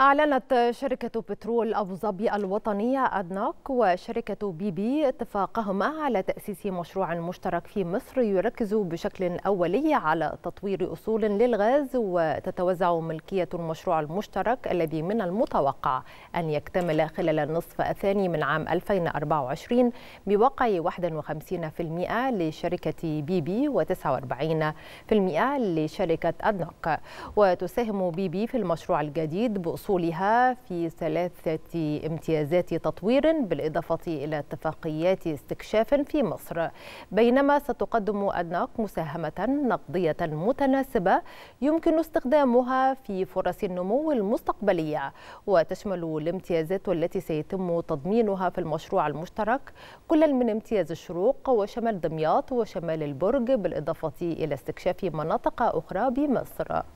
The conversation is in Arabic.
أعلنت شركة بترول أبو ظبي الوطنية أدناك وشركة بي بي اتفاقهما على تأسيس مشروع مشترك في مصر يركز بشكل أولي على تطوير أصول للغاز وتتوزع ملكية المشروع المشترك الذي من المتوقع أن يكتمل خلال النصف الثاني من عام 2024 بوقع 51% لشركة بي بي و49% لشركة أدناك وتساهم بي بي في المشروع الجديد بأصول وصولها في ثلاثة امتيازات تطوير بالإضافة إلى اتفاقيات استكشاف في مصر بينما ستقدم أدناك مساهمة نقدية متناسبة يمكن استخدامها في فرص النمو المستقبلية وتشمل الامتيازات التي سيتم تضمينها في المشروع المشترك كل من امتياز الشروق وشمال دمياط وشمال البرج بالإضافة إلى استكشاف مناطق أخرى بمصر